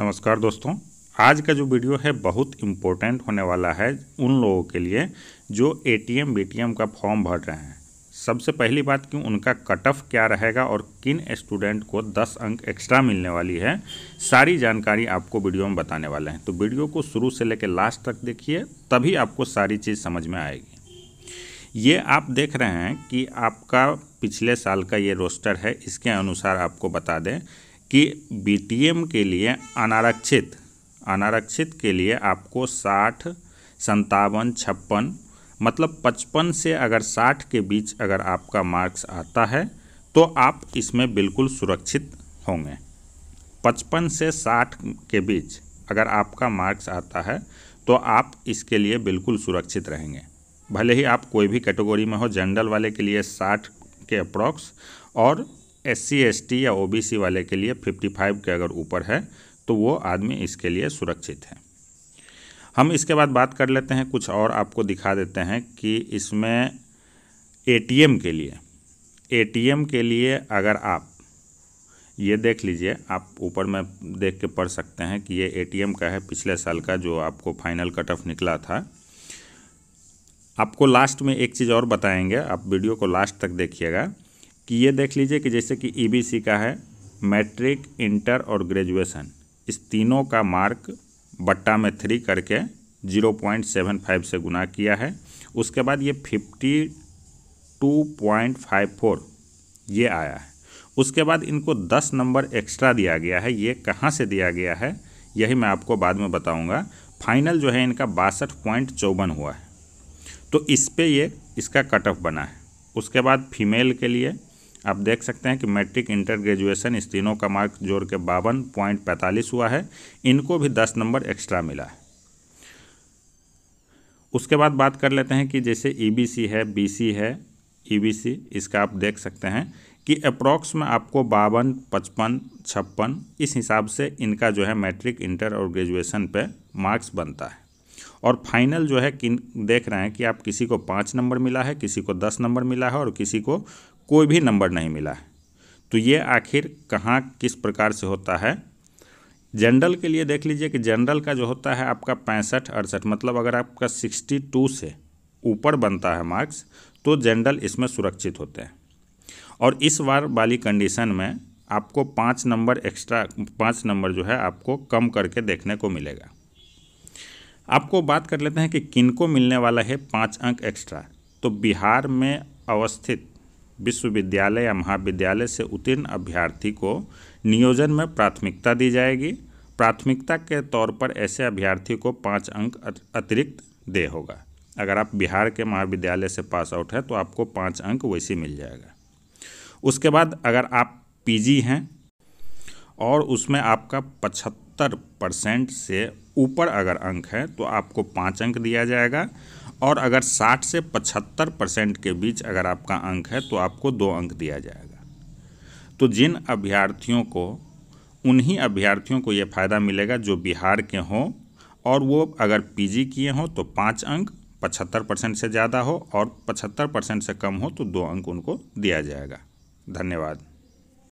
नमस्कार दोस्तों आज का जो वीडियो है बहुत इम्पोर्टेंट होने वाला है उन लोगों के लिए जो A T M B T M का फॉर्म भर रहे हैं सबसे पहली बात कि उनका कट ऑफ क्या रहेगा और किन स्टूडेंट को 10 अंक एक्स्ट्रा मिलने वाली है सारी जानकारी आपको वीडियो में बताने वाले हैं तो वीडियो को शुरू से लेकर लास्ट तक देखिए तभी आपको सारी चीज़ समझ में आएगी ये आप देख रहे हैं कि आपका पिछले साल का ये रोस्टर है इसके अनुसार आपको बता दें कि बीटीएम के लिए अनारक्षित अनारक्षित के लिए आपको साठ संतावन छप्पन मतलब पचपन से अगर साठ के बीच अगर आपका मार्क्स आता है तो आप इसमें बिल्कुल सुरक्षित होंगे पचपन से साठ के बीच अगर आपका मार्क्स आता है तो आप इसके लिए बिल्कुल सुरक्षित रहेंगे भले ही आप कोई भी कैटेगरी में हो जनरल वाले के लिए साठ के अप्रॉक्स और एस टी या ओबीसी वाले के लिए 55 के अगर ऊपर है तो वो आदमी इसके लिए सुरक्षित है हम इसके बाद बात कर लेते हैं कुछ और आपको दिखा देते हैं कि इसमें एटीएम के लिए एटीएम के लिए अगर आप ये देख लीजिए आप ऊपर में देख के पढ़ सकते हैं कि ये एटीएम का है पिछले साल का जो आपको फाइनल कट ऑफ निकला था आपको लास्ट में एक चीज़ और बताएंगे आप वीडियो को लास्ट तक देखिएगा कि ये देख लीजिए कि जैसे कि ईबीसी e का है मैट्रिक इंटर और ग्रेजुएशन इस तीनों का मार्क बट्टा में थ्री करके जीरो पॉइंट सेवन फाइव से गुना किया है उसके बाद ये fifty two point five four ये आया है उसके बाद इनको दस नंबर एक्स्ट्रा दिया गया है ये कहाँ से दिया गया है यही मैं आपको बाद में बताऊँगा फाइनल जो है इनका बासठ पॉइंट चौवन हुआ है तो इस पर ये इसका कट ऑफ बना है उसके बाद फीमेल के लिए आप देख सकते हैं कि मैट्रिक इंटर ग्रेजुएशन इस तीनों का मार्क जोड़ के बावन पॉइंट पैंतालीस हुआ है इनको भी दस नंबर एक्स्ट्रा मिला है उसके बाद बात कर लेते हैं कि जैसे ईबीसी e है बीसी है ईबीसी e इसका आप देख सकते हैं कि अप्रॉक्स में आपको बावन पचपन छप्पन इस हिसाब से इनका जो है मैट्रिक इंटर और ग्रेजुएशन पे मार्क्स बनता है और फाइनल जो है किन देख रहे हैं कि आप किसी को पाँच नंबर मिला है किसी को दस नंबर मिला है और किसी को कोई भी नंबर नहीं मिला है तो ये आखिर कहाँ किस प्रकार से होता है जनरल के लिए देख लीजिए कि जनरल का जो होता है आपका पैंसठ अड़सठ मतलब अगर आपका सिक्सटी टू से ऊपर बनता है मार्क्स तो जनरल इसमें सुरक्षित होते हैं और इस बार वाली कंडीशन में आपको पाँच नंबर एक्स्ट्रा पाँच नंबर जो है आपको कम करके देखने को मिलेगा आपको बात कर लेते हैं कि किन को मिलने वाला है पाँच अंक एक्स्ट्रा तो बिहार में अवस्थित विश्वविद्यालय या महाविद्यालय से उत्तीर्ण अभ्यर्थी को नियोजन में प्राथमिकता दी जाएगी प्राथमिकता के तौर पर ऐसे अभ्यर्थी को पाँच अंक अतिरिक्त दे होगा अगर आप बिहार के महाविद्यालय से पास आउट हैं तो आपको पाँच अंक वैसे मिल जाएगा उसके बाद अगर आप पीजी हैं और उसमें आपका पचहत्तर परसेंट से ऊपर अगर अंक है तो आपको पाँच अंक दिया जाएगा और अगर 60 से 75 परसेंट के बीच अगर आपका अंक है तो आपको दो अंक दिया जाएगा तो जिन अभ्यर्थियों को उन्हीं अभ्यर्थियों को ये फ़ायदा मिलेगा जो बिहार के हों और वो अगर पीजी किए हों तो पाँच अंक पचहत्तर परसेंट से ज़्यादा हो और पचहत्तर परसेंट से कम हो तो दो अंक उनको दिया जाएगा धन्यवाद